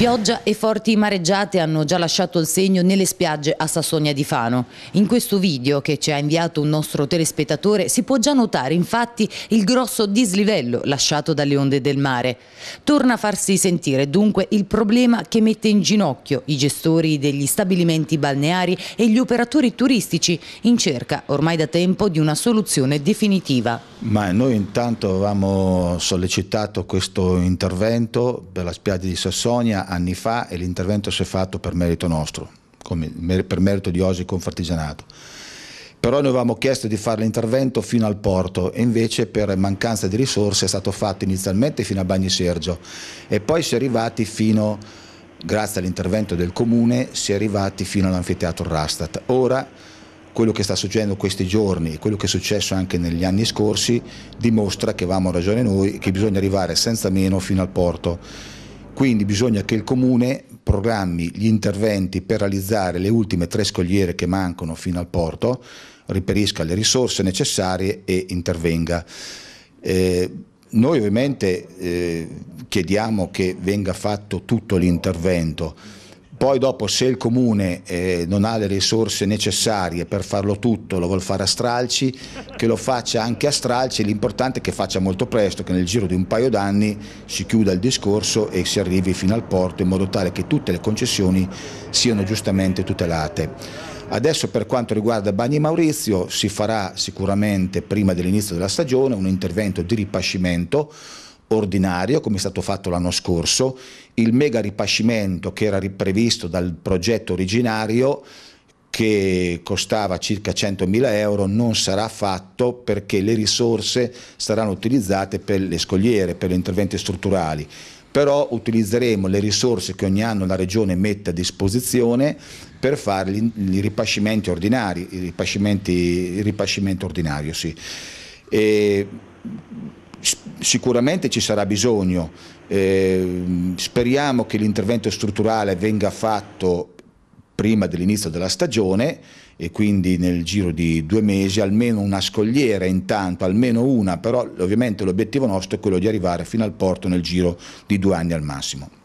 Pioggia e forti mareggiate hanno già lasciato il segno nelle spiagge a Sassonia di Fano. In questo video che ci ha inviato un nostro telespettatore si può già notare infatti il grosso dislivello lasciato dalle onde del mare. Torna a farsi sentire dunque il problema che mette in ginocchio i gestori degli stabilimenti balneari e gli operatori turistici in cerca ormai da tempo di una soluzione definitiva. Ma noi intanto avevamo sollecitato questo intervento per la spiaggia di Sassonia anni fa e l'intervento si è fatto per merito nostro, per merito di Osi Confartigianato. Però noi avevamo chiesto di fare l'intervento fino al porto e invece per mancanza di risorse è stato fatto inizialmente fino a Bagni Sergio e poi si è arrivati fino, grazie all'intervento del comune, si è arrivati fino all'anfiteatro Rastat. Ora quello che sta succedendo questi giorni e quello che è successo anche negli anni scorsi dimostra che avevamo ragione noi e che bisogna arrivare senza meno fino al porto quindi bisogna che il comune programmi gli interventi per realizzare le ultime tre scogliere che mancano fino al porto, riperisca le risorse necessarie e intervenga. Eh, noi ovviamente eh, chiediamo che venga fatto tutto l'intervento poi dopo se il comune eh, non ha le risorse necessarie per farlo tutto, lo vuol fare a stralci, che lo faccia anche a stralci, l'importante è che faccia molto presto, che nel giro di un paio d'anni si chiuda il discorso e si arrivi fino al porto in modo tale che tutte le concessioni siano giustamente tutelate. Adesso per quanto riguarda Bagni Maurizio si farà sicuramente prima dell'inizio della stagione un intervento di ripascimento ordinario come è stato fatto l'anno scorso, il mega ripascimento che era previsto dal progetto originario che costava circa 100.000 euro non sarà fatto perché le risorse saranno utilizzate per le scogliere, per gli interventi strutturali però utilizzeremo le risorse che ogni anno la Regione mette a disposizione per fare i ripascimenti ordinari, il ripascimento ordinario. Sì. E sicuramente ci sarà bisogno, eh, speriamo che l'intervento strutturale venga fatto prima dell'inizio della stagione e quindi nel giro di due mesi almeno una scogliera intanto, almeno una, però ovviamente l'obiettivo nostro è quello di arrivare fino al porto nel giro di due anni al massimo.